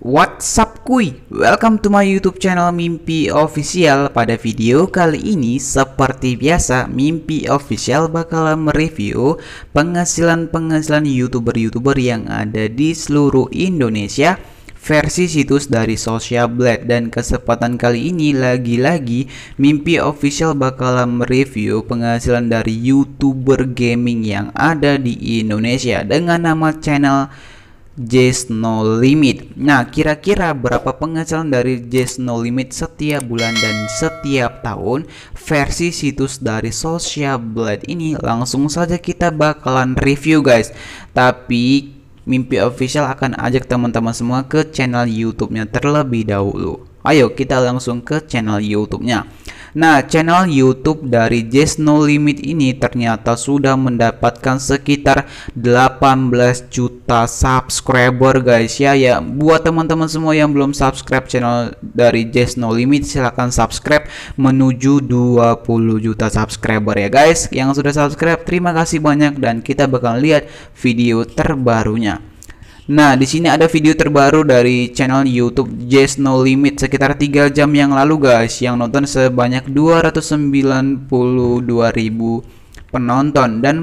WhatsApp up kuy? Welcome to my YouTube channel Mimpi Official. Pada video kali ini seperti biasa Mimpi Official bakal mereview penghasilan-penghasilan YouTuber-YouTuber yang ada di seluruh Indonesia versi situs dari Social Blade dan kesempatan kali ini lagi-lagi Mimpi Official bakal mereview penghasilan dari YouTuber gaming yang ada di Indonesia dengan nama channel Jazz No Limit. Nah, kira-kira berapa penghasilan dari Jazz No Limit setiap bulan dan setiap tahun? Versi situs dari Social Blade ini langsung saja kita bakalan review guys. Tapi Mimpi Official akan ajak teman-teman semua ke channel YouTube-nya terlebih dahulu. Ayo kita langsung ke channel YouTube-nya. Nah, channel YouTube dari Jess No Limit ini ternyata sudah mendapatkan sekitar 18 juta subscriber guys ya. Ya, buat teman-teman semua yang belum subscribe channel dari Jess No Limit silahkan subscribe menuju 20 juta subscriber ya guys. Yang sudah subscribe terima kasih banyak dan kita bakal lihat video terbarunya. Nah, di sini ada video terbaru dari channel YouTube Jazz No Limit sekitar 3 jam yang lalu guys yang nonton sebanyak 292.000 penonton dan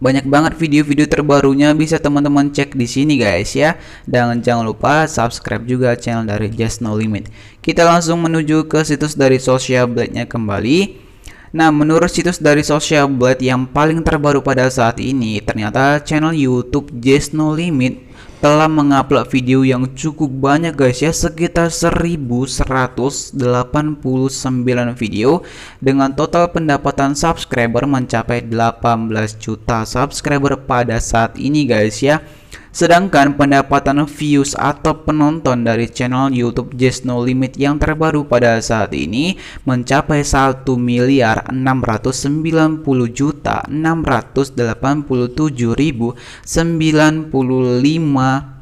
banyak banget video-video terbarunya bisa teman-teman cek di sini guys ya. Dan jangan lupa subscribe juga channel dari Jazz No Limit. Kita langsung menuju ke situs dari Social Blade-nya kembali. Nah, menurut situs dari Social Blade yang paling terbaru pada saat ini, ternyata channel YouTube Just No Limit telah mengupload video yang cukup banyak guys ya, sekitar 1189 video dengan total pendapatan subscriber mencapai 18 juta subscriber pada saat ini guys ya. Sedangkan pendapatan views atau penonton dari channel YouTube Just No Limit yang terbaru pada saat ini mencapai 1 miliar 690 juta 687.095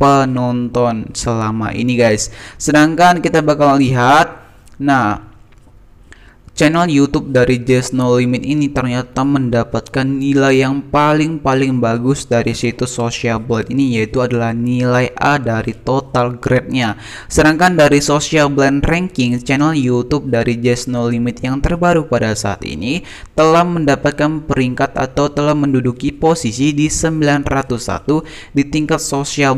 penonton selama ini guys. Sedangkan kita bakal lihat nah Channel YouTube dari Just No Limit ini ternyata mendapatkan nilai yang paling-paling bagus dari situs Blend ini yaitu adalah nilai A dari total grade-nya. Sedangkan dari Blend Ranking, channel YouTube dari Just No Limit yang terbaru pada saat ini telah mendapatkan peringkat atau telah menduduki posisi di 901 di tingkat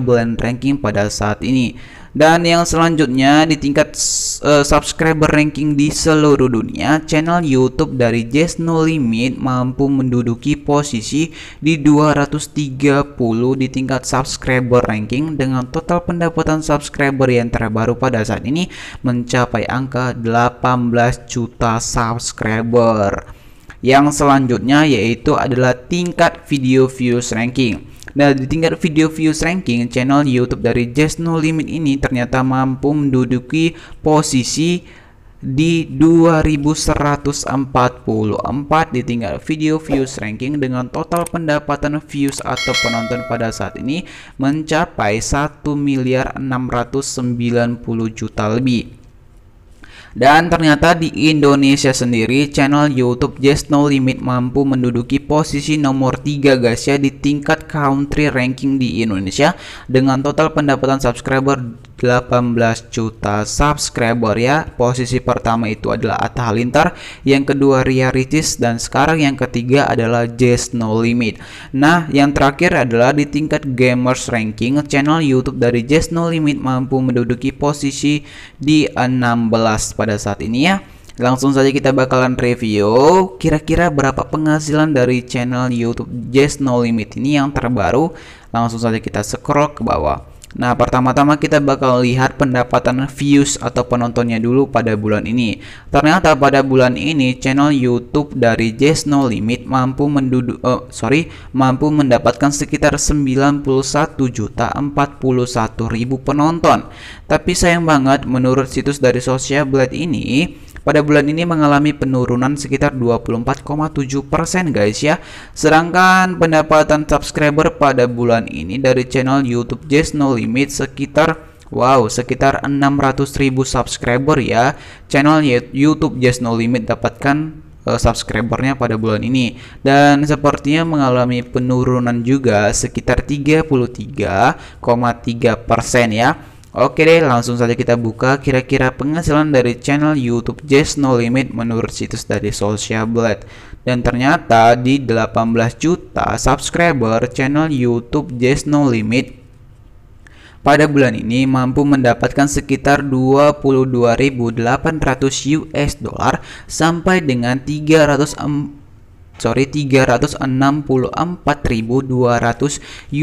Blend Ranking pada saat ini. Dan yang selanjutnya di tingkat uh, subscriber ranking di seluruh dunia, channel YouTube dari Just No Limit mampu menduduki posisi di 230 di tingkat subscriber ranking dengan total pendapatan subscriber yang terbaru pada saat ini mencapai angka 18 juta subscriber. Yang selanjutnya yaitu adalah tingkat video views ranking. Nah, di tingkat video views ranking, channel YouTube dari Just No Limit ini ternyata mampu menduduki posisi di 2144 di tingkat video views ranking dengan total pendapatan views atau penonton pada saat ini mencapai 1 miliar 690 juta lebih. Dan ternyata di Indonesia sendiri channel YouTube Just No Limit mampu menduduki posisi nomor 3 guys ya di tingkat country ranking di Indonesia dengan total pendapatan subscriber 18 juta subscriber ya. Posisi pertama itu adalah Atta Halintar yang kedua Ria Ricis dan sekarang yang ketiga adalah Jess No Limit. Nah, yang terakhir adalah di tingkat gamers ranking, channel YouTube dari Jess No Limit mampu menduduki posisi di 16 pada saat ini ya. Langsung saja kita bakalan review kira-kira berapa penghasilan dari channel YouTube Jess No Limit ini yang terbaru. Langsung saja kita scroll ke bawah. Nah, pertama-tama kita bakal lihat pendapatan views atau penontonnya dulu pada bulan ini. Ternyata pada bulan ini channel YouTube dari Jess No Limit mampu mendudu uh, sorry, mampu mendapatkan sekitar 91.041.000 ribu penonton. Tapi sayang banget menurut situs dari Social Blade ini pada bulan ini mengalami penurunan sekitar 24,7% persen, guys ya. Sedangkan pendapatan subscriber pada bulan ini dari channel YouTube Just No Limit sekitar Wow, sekitar 600.000 subscriber ya. Channel YouTube Just No Limit dapatkan uh, subscribernya pada bulan ini dan sepertinya mengalami penurunan juga sekitar 33,3% ya Oke deh, langsung saja kita buka kira-kira penghasilan dari channel YouTube Jazz No Limit menurut situs dari Social Blade. Dan ternyata di 18 juta subscriber channel YouTube Jazz No Limit pada bulan ini mampu mendapatkan sekitar 22.800 US dollar sampai dengan 300 sorry 364.200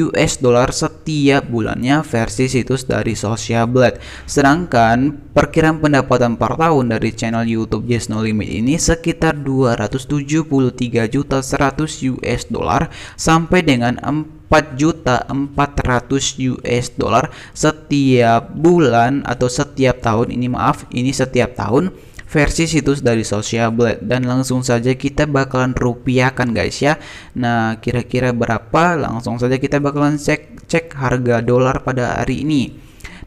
US dollar setiap bulannya versi situs dari Social Blade. Sedangkan perkiraan pendapatan per tahun dari channel YouTube Just No Limit ini sekitar 273 juta 100 US dollar sampai dengan 4 juta 400 US dollar setiap bulan atau setiap tahun ini maaf ini setiap tahun versi situs dari Social Blade dan langsung saja kita bakalan rupiahkan guys ya. Nah, kira-kira berapa? Langsung saja kita bakalan cek cek harga dolar pada hari ini.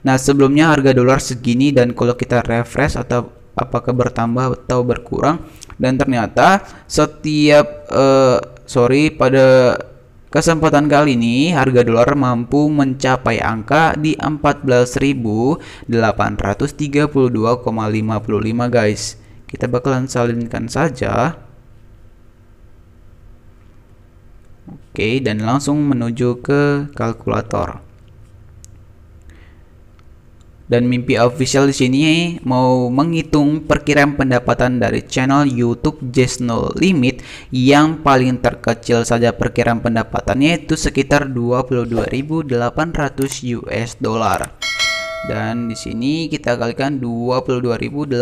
Nah, sebelumnya harga dolar segini dan kalau kita refresh atau apakah bertambah atau berkurang dan ternyata setiap uh, sorry pada Kesempatan kali ini harga dolar mampu mencapai angka di 14.832,55 guys. Kita bakalan salinkan saja. Oke, dan langsung menuju ke kalkulator dan mimpi official di sini mau menghitung perkiraan pendapatan dari channel YouTube Just No Limit yang paling terkecil saja perkiraan pendapatannya itu sekitar 22.800 US dollar dan di sini kita kalikan 22.800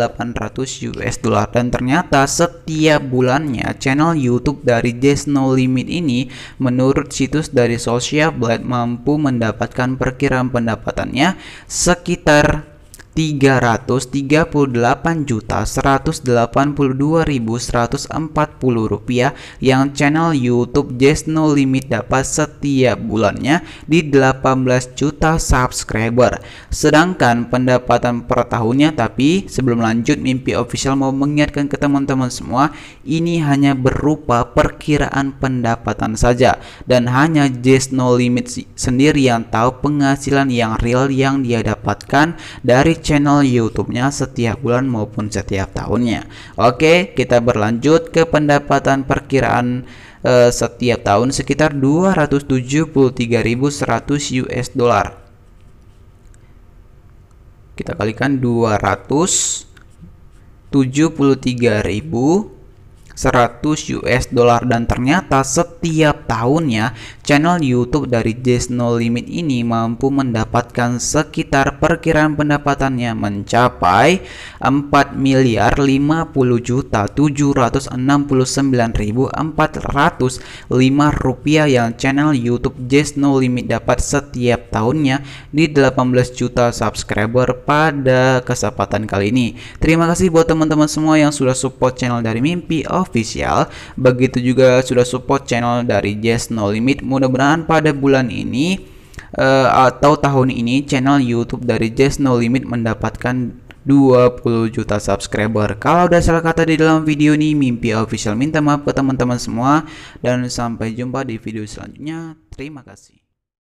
US dollar dan ternyata setiap bulannya channel YouTube dari Just No Limit ini menurut situs dari Social Blade mampu mendapatkan perkiraan pendapatannya sekitar 338.182.140 rupiah yang channel YouTube Just No Limit dapat setiap bulannya di 18 juta subscriber. Sedangkan pendapatan per tahunnya tapi sebelum lanjut Mimpi Official mau mengingatkan ke teman-teman semua ini hanya berupa perkiraan pendapatan saja dan hanya Just No Limit sendiri yang tahu penghasilan yang real yang dia dapatkan dari channel YouTube-nya setiap bulan maupun setiap tahunnya. Oke, kita berlanjut ke pendapatan perkiraan eh, setiap tahun sekitar 273.100 US dollar. Kita kalikan 273.000 100 US dollar dan ternyata setiap tahunnya channel YouTube dari Jess No Limit ini mampu mendapatkan sekitar perkiraan pendapatannya mencapai 4 miliar 50 juta 769.405 rupiah yang channel YouTube Jess No Limit dapat setiap tahunnya di 18 juta subscriber pada kesempatan kali ini. Terima kasih buat teman-teman semua yang sudah support channel dari Mimpi of official begitu juga sudah support channel dari Jazz No Limit mudah-mudahan pada bulan ini uh, atau tahun ini channel YouTube dari Jazz No Limit mendapatkan 20 juta subscriber. Kalau udah salah kata di dalam video ini, Mimpi Official minta maaf ke teman-teman semua dan sampai jumpa di video selanjutnya. Terima kasih.